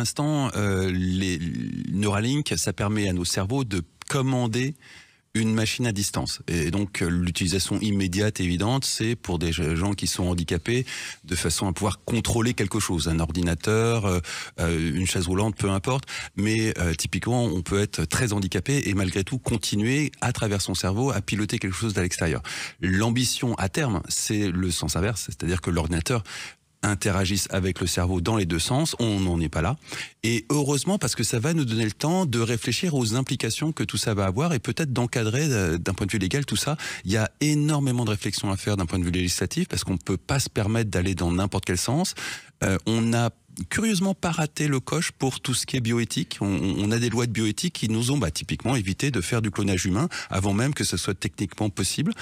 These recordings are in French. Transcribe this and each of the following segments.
l'instant, euh, Neuralink, ça permet à nos cerveaux de commander une machine à distance. Et donc euh, l'utilisation immédiate évidente, c'est pour des gens qui sont handicapés, de façon à pouvoir contrôler quelque chose, un ordinateur, euh, euh, une chaise roulante, peu importe. Mais typiquement, on peut être très handicapé et malgré tout continuer à travers son cerveau à piloter quelque chose de l'extérieur. L'ambition à terme, c'est le sens inverse, c'est-à-dire que l'ordinateur interagissent avec le cerveau dans les deux sens. On n'en est pas là. Et heureusement, parce que ça va nous donner le temps de réfléchir aux implications que tout ça va avoir et peut-être d'encadrer euh, d'un point de vue légal tout ça. Il y a énormément de réflexions à faire d'un point de vue législatif parce qu'on ne peut pas se permettre d'aller dans n'importe quel sens. Euh, on a curieusement pas raté le coche pour tout ce qui est bioéthique. On, a des lois de bioéthique qui nous ont bah, typiquement évité de faire du clonage humain avant même que ce soit techniquement possible.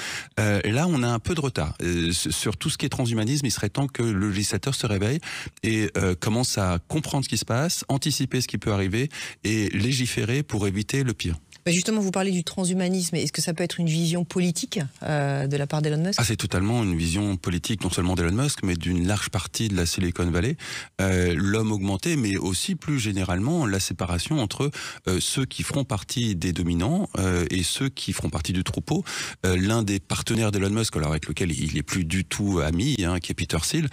Euh, là, on a un peu de retard. Euh, sur tout ce qui est transhumanisme, il serait temps que le législateur se réveille et euh, commence à comprendre ce qui se passe, anticiper ce qui peut arriver et légiférer pour éviter le pire. Bah, justement, vous parlez du transhumanisme. Est-ce que ça peut être une vision politique euh, de la part d'Elon Musk ah, C'est totalement une vision politique, non seulement d'Elon Musk, mais d'une large partie de la Silicon Valley. Euh, l'homme augmenté, mais aussi plus généralement la séparation entre euh, ceux qui feront partie des dominants et ceux qui feront partie du troupeau. L'un des partenaires d'Elon Musk, alors avec lequel il n'est plus du tout ami, hein, qui est Peter Thiel,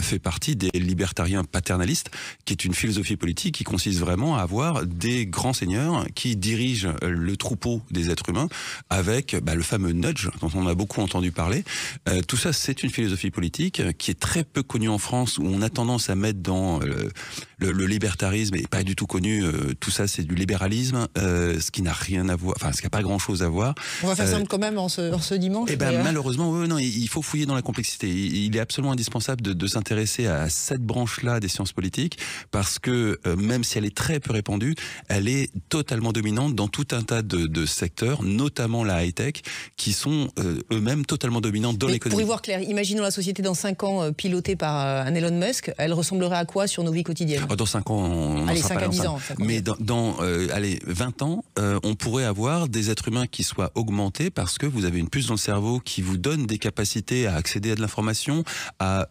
fait partie des libertariens paternalistes, qui est une philosophie politique qui consiste vraiment à avoir des grands seigneurs qui dirigent le le troupeau des êtres humains avec bah, le fameux nudge dont on a beaucoup entendu parler. Euh, tout ça, c'est une philosophie politique qui est très peu connue en France, où on a tendance à mettre dans euh, le, libertarisme et pas du tout connu. Euh, tout ça, c'est du libéralisme, ce qui n'a rien à voir, enfin, ce qui n'a pas grand-chose à voir. On va faire simple quand même en ce, dimanche. Et eh ben, malheureusement, non, il faut fouiller dans la complexité. Il, est absolument indispensable de, de s'intéresser à cette branche-là des sciences politiques parce que même si elle est très peu répandue, elle est totalement dominante dans tout un de, secteurs, notamment la high-tech, qui sont euh, eux-mêmes totalement dominants dans l'économie. Pour y voir clair, imaginons la société dans 5 ans euh, pilotée par euh, un Elon Musk, elle ressemblerait à quoi sur nos vies quotidiennes ah, Dans 5 ans, on allez, 5 à 10 ans. Mais dans, allez, 20 ans, on pourrait avoir des êtres humains qui soient augmentés parce que vous avez une puce dans le cerveau qui vous donne des capacités à accéder à de l'information, à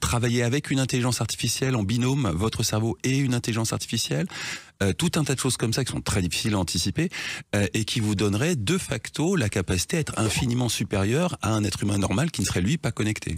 travailler avec une intelligence artificielle en binôme, votre cerveau et une intelligence artificielle. Euh, tout un tas de choses comme ça qui sont très difficiles à anticiper euh, et qui vous donneraient de facto la capacité à être infiniment supérieur à un être humain normal qui ne serait lui pas connecté.